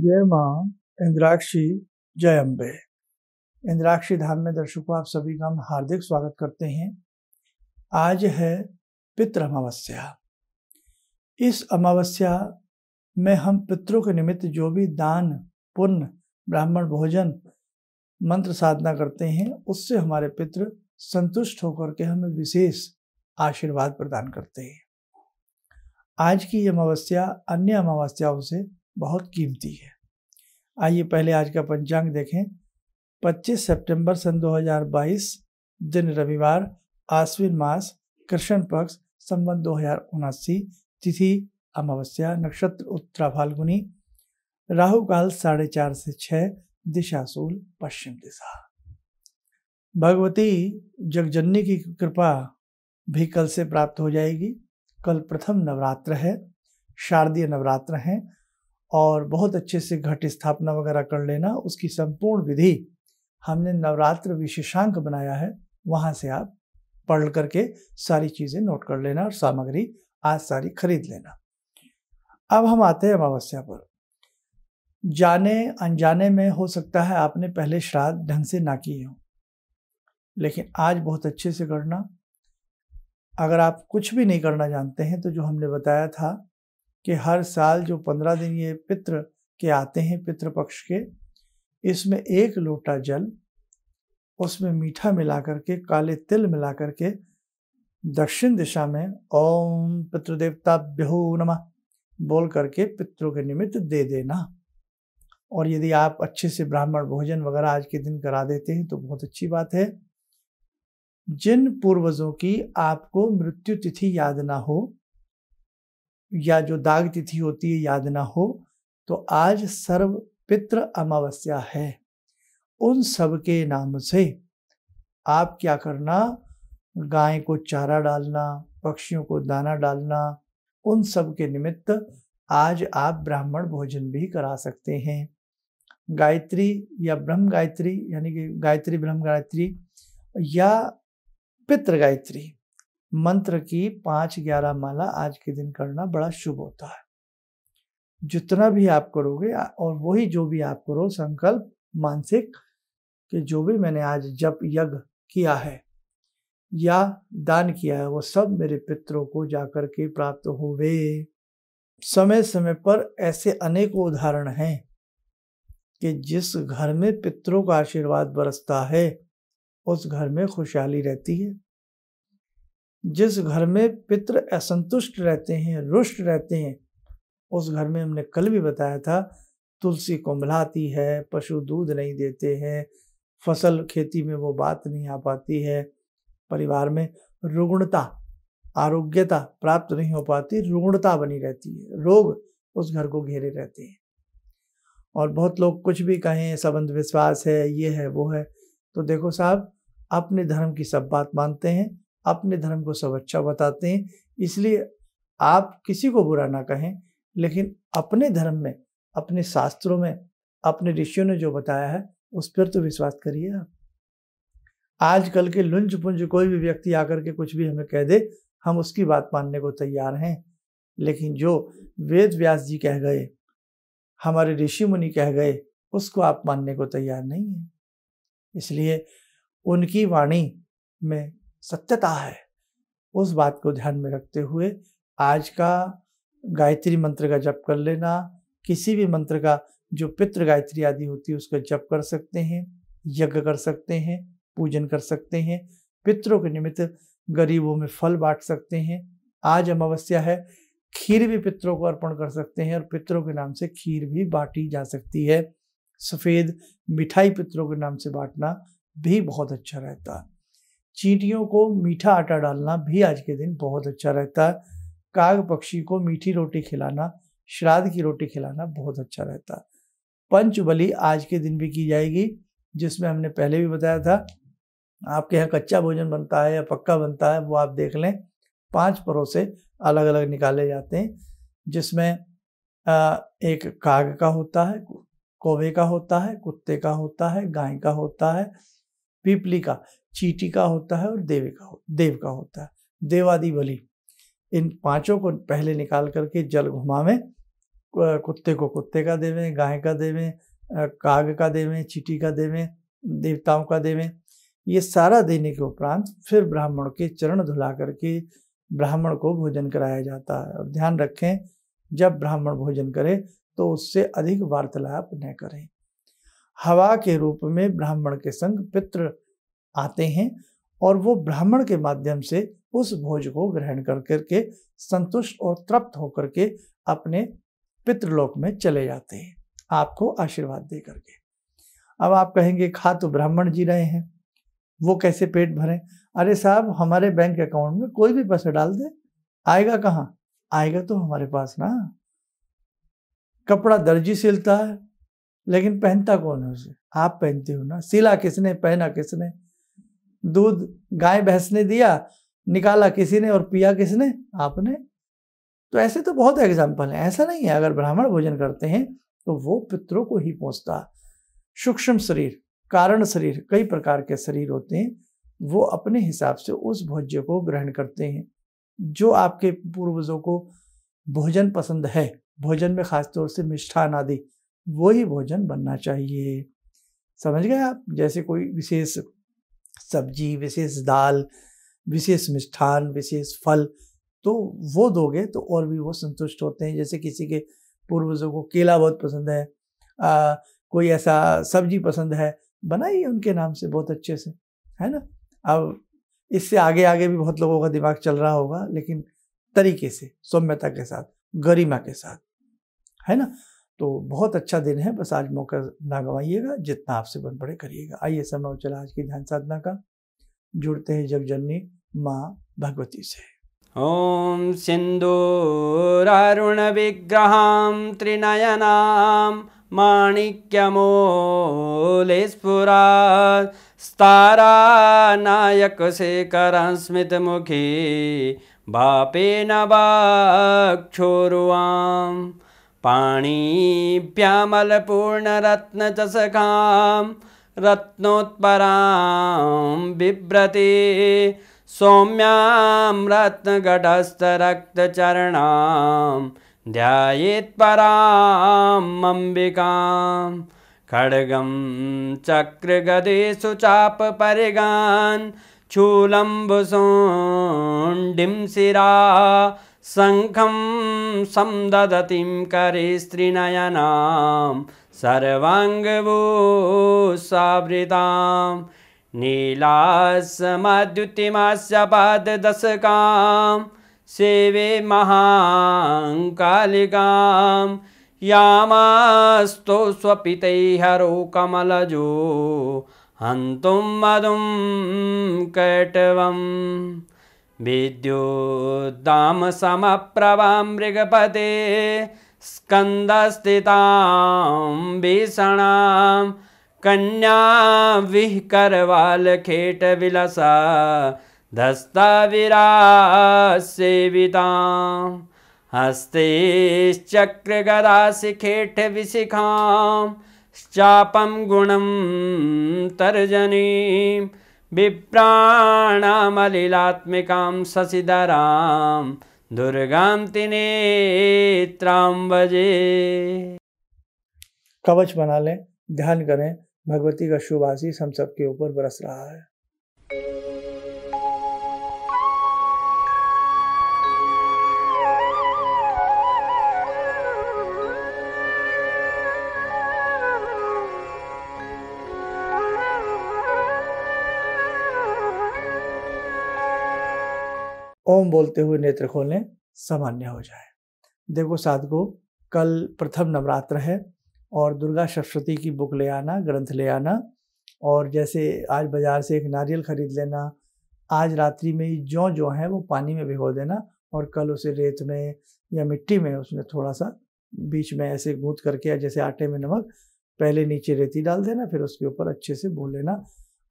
जय माँ इंद्राक्षी जय अम्बे इंद्राक्षी धाम में दर्शकों आप सभी का हम हार्दिक स्वागत करते हैं आज है पितृ अमावस्या इस अमावस्या में हम पितरों के निमित्त जो भी दान पुण्य ब्राह्मण भोजन मंत्र साधना करते हैं उससे हमारे पितृ संतुष्ट होकर के हमें विशेष आशीर्वाद प्रदान करते हैं आज की अमावस्या अन्य अमावस्याओं से बहुत कीमती है आइए पहले आज का पंचांग देखें 25 सितंबर सन 2022 दिन रविवार आश्विन मास कृष्ण पक्ष संबंध दो हजार उनासी तिथि अमावस्या नक्षत्र उत्तरा फाल्गुनी राहु काल साढ़े चार से छः दिशाशूल पश्चिम दिशा भगवती जगजननी की कृपा भी कल से प्राप्त हो जाएगी कल प्रथम नवरात्र है शारदीय नवरात्र हैं और बहुत अच्छे से घट स्थापना वगैरह कर लेना उसकी संपूर्ण विधि हमने नवरात्र विशेषांक बनाया है वहाँ से आप पढ़ करके सारी चीज़ें नोट कर लेना और सामग्री आज सारी खरीद लेना अब हम आते हैं अमावस्या पर जाने अनजाने में हो सकता है आपने पहले श्राद्ध ढंग से ना किए हो लेकिन आज बहुत अच्छे से करना अगर आप कुछ भी नहीं करना जानते हैं तो जो हमने बताया था कि हर साल जो पंद्रह दिन ये पित्र के आते हैं पितृपक्ष पक्ष के इसमें एक लोटा जल उसमें मीठा मिला करके काले तिल मिला करके दक्षिण दिशा में ओम पितृदेवता ब्यहू नमा बोल करके पितरों के निमित्त दे देना और यदि आप अच्छे से ब्राह्मण भोजन वगैरह आज के दिन करा देते हैं तो बहुत अच्छी बात है जिन पूर्वजों की आपको मृत्यु तिथि याद ना हो या जो दाग तिथि होती है याद ना हो तो आज सर्व पित्र अमावस्या है उन सब के नाम से आप क्या करना गाय को चारा डालना पक्षियों को दाना डालना उन सब के निमित्त आज आप ब्राह्मण भोजन भी करा सकते हैं गायत्री या ब्रह्म गायत्री यानी कि गायत्री ब्रह्म गायत्री या पितृ गायत्री मंत्र की पांच ग्यारह माला आज के दिन करना बड़ा शुभ होता है जितना भी आप करोगे और वही जो भी आप करो संकल्प मानसिक कि जो भी मैंने आज जप यज्ञ किया है या दान किया है वो सब मेरे पितरों को जाकर के प्राप्त होवे समय समय पर ऐसे अनेकों उदाहरण हैं कि जिस घर में पितरों का आशीर्वाद बरसता है उस घर में खुशहाली रहती है जिस घर में पितृ असंतुष्ट रहते हैं रुष्ट रहते हैं उस घर में हमने कल भी बताया था तुलसी कुंभलाती है पशु दूध नहीं देते हैं फसल खेती में वो बात नहीं आ पाती है परिवार में रुग्णता आरोग्यता प्राप्त नहीं हो पाती रुग्णता बनी रहती है रोग उस घर को घेरे रहते हैं और बहुत लोग कुछ भी कहें संबंध विश्वास है ये है वो है तो देखो साहब अपने धर्म की सब बात मानते हैं अपने धर्म को सब अच्छा बताते हैं इसलिए आप किसी को बुरा ना कहें लेकिन अपने धर्म में अपने शास्त्रों में अपने ऋषियों ने जो बताया है उस पर तो विश्वास करिए आप आजकल के लुंज पुंज कोई भी व्यक्ति आकर के कुछ भी हमें कह दे हम उसकी बात मानने को तैयार हैं लेकिन जो वेद व्यास जी कह गए हमारे ऋषि मुनि कह गए उसको आप मानने को तैयार नहीं है इसलिए उनकी वाणी में सत्यता है उस बात को ध्यान में रखते हुए आज का गायत्री मंत्र का जप कर लेना किसी भी मंत्र का जो पित्र गायत्री आदि होती है उसका जप कर सकते हैं यज्ञ कर सकते हैं पूजन कर सकते हैं पितरों के निमित्त गरीबों में फल बांट सकते हैं आज अमावस्या है खीर भी पितरों को अर्पण कर सकते हैं और पितरों के नाम से खीर भी बांटी जा सकती है सफ़ेद मिठाई पितरों के नाम से बांटना भी बहुत अच्छा रहता है चींटियों को मीठा आटा डालना भी आज के दिन बहुत अच्छा रहता है काग पक्षी को मीठी रोटी खिलाना श्राद्ध की रोटी खिलाना बहुत अच्छा रहता है पंचबली आज के दिन भी की जाएगी जिसमें हमने पहले भी बताया था आपके यहाँ कच्चा भोजन बनता है या पक्का बनता है वो आप देख लें पांच परोसे अलग अलग निकाले जाते हैं जिसमें एक काग का होता है कोवे का होता है कुत्ते का होता है गाय का होता है पीपली का चीटी का होता है और देवी का देव का होता है देवादि बलि इन पांचों को पहले निकाल करके जल घुमावें कुत्ते को कुत्ते का देवें गाय का देवें काग का देवें चीटी का देवें देवताओं का देवें ये सारा देने के उपरांत फिर ब्राह्मण के चरण धुला करके ब्राह्मण को भोजन कराया जाता है और ध्यान रखें जब ब्राह्मण भोजन करे तो उससे अधिक वार्तालाप न करें हवा के रूप में ब्राह्मण के संग पितृ आते हैं और वो ब्राह्मण के माध्यम से उस भोज को ग्रहण कर करके संतुष्ट और तृप्त होकर के अपने पितृलोक में चले जाते हैं आपको आशीर्वाद दे करके अब आप कहेंगे खा तो ब्राह्मण जी रहे हैं वो कैसे पेट भरें अरे साहब हमारे बैंक अकाउंट में कोई भी पैसा डाल दे आएगा कहाँ आएगा तो हमारे पास ना कपड़ा दर्जी सिलता है लेकिन पहनता कौन है उसे आप पहनते हो ना सिला किसने पहना किसने दूध गाय भैंस ने दिया निकाला किसी ने और पिया किसने आपने तो ऐसे तो बहुत एग्जाम्पल हैं ऐसा नहीं है अगर ब्राह्मण भोजन करते हैं तो वो पितरों को ही पहुंचता सूक्ष्म शरीर कारण शरीर कई प्रकार के शरीर होते हैं वो अपने हिसाब से उस भोज्य को ग्रहण करते हैं जो आपके पूर्वजों को भोजन पसंद है भोजन में खासतौर से मिष्ठान आदि वही भोजन बनना चाहिए समझ गए आप जैसे कोई विशेष सब्जी विशेष दाल विशेष मिष्ठान विशेष फल तो वो दोगे तो और भी वो संतुष्ट होते हैं जैसे किसी के पूर्वजों को केला बहुत पसंद है आ, कोई ऐसा सब्जी पसंद है बनाइए उनके नाम से बहुत अच्छे से है ना अब इससे आगे आगे भी बहुत लोगों का दिमाग चल रहा होगा लेकिन तरीके से सौम्यता के साथ गरिमा के साथ है ना तो बहुत अच्छा दिन है बस आज मौका ना गंवाइएगा जितना आपसे बन पड़े करिएगा आइए समय चला आज की ध्यान साधना का जुड़ते हैं जग जननी माँ भगवती से ओम ॐ सिन्दूरारुणविग्रहां त्रिनयनां माणिक्यमोले स्फुरात् स्तारानायकशेखरं स्मितमुखी बापेन वाक्षोरुवाम् पाणीभ्यामलपूर्णरत्नचषकां रत्नोत्परां बिभ्रती सौम्यां रत्नघटस्थरक्तचरणां ध्यायेत्परां अम्बिकां खड्गं चक्रगदेषु चापपरिगान् चूलम्बुसोण्डिं शिरा शङ्खं संदतिं करिस्त्रिनयनां सर्वाङ्गभूसावृतां पाददशकां सेवे महाङ्कालिकां यामास्तु स्वपितैहरो कमलजो हन्तुं मधुं कटवम् मृगपते स्कन्दस्थितां भीषणां कन्या विहकरवालखेटविलसा दस्तविरासेवितां हस्तेश्चक्रगराशिखेटविशिखां शापं गुणं तर्जनीम् विप्राणामलिलात्मिकां शशिधरा दुर्गां तिनेत्रां बजे कवच बना लें ध्यान करें भगवती का शुभ आशीष हम सबके ऊपर बरस रहा है ओम बोलते हुए नेत्र खोलने सामान्य हो जाए देखो साधको कल प्रथम नवरात्र है और दुर्गा सरस्वती की बुक ले आना ग्रंथ ले आना और जैसे आज बाज़ार से एक नारियल खरीद लेना आज रात्रि में ही जौ जो है वो पानी में भिगो देना और कल उसे रेत में या मिट्टी में उसमें थोड़ा सा बीच में ऐसे गूंथ करके जैसे आटे में नमक पहले नीचे रेती डाल देना फिर उसके ऊपर अच्छे से भून लेना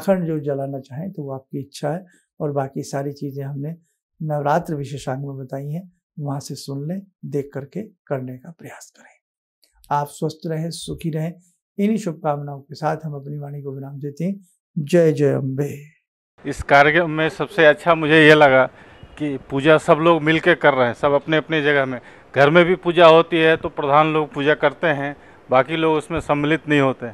अखंड जो जलाना चाहें तो वो आपकी इच्छा है और बाकी सारी चीज़ें हमने नवरात्र विशेषांग में बताई हैं वहां से सुन लें देख करके करने का प्रयास करें आप स्वस्थ रहें सुखी रहें इन्हीं शुभकामनाओं के साथ हम अपनी वाणी को विराम देते हैं जय जय अम्बे इस कार्यक्रम में सबसे अच्छा मुझे ये लगा कि पूजा सब लोग मिल कर रहे हैं सब अपने अपने जगह में घर में भी पूजा होती है तो प्रधान लोग पूजा करते हैं बाकी लोग उसमें सम्मिलित नहीं होते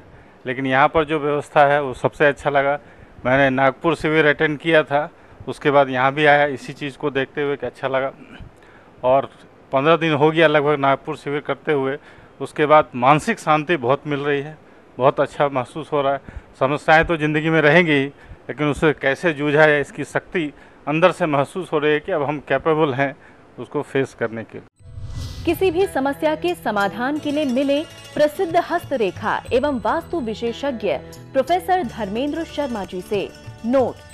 लेकिन यहाँ पर जो व्यवस्था है वो सबसे अच्छा लगा मैंने नागपुर शिविर अटेंड किया था उसके बाद यहाँ भी आया इसी चीज़ को देखते हुए कि अच्छा लगा और पंद्रह दिन हो गया लगभग नागपुर शिविर करते हुए उसके बाद मानसिक शांति बहुत मिल रही है बहुत अच्छा महसूस हो रहा है समस्याएं तो ज़िंदगी में रहेंगी ही लेकिन उसे कैसे जूझा है इसकी शक्ति अंदर से महसूस हो रही है कि अब हम कैपेबल हैं उसको फेस करने के लिए किसी भी समस्या के समाधान के लिए मिले प्रसिद्ध हस्तरेखा एवं वास्तु विशेषज्ञ प्रोफेसर धर्मेंद्र शर्मा जी से नोट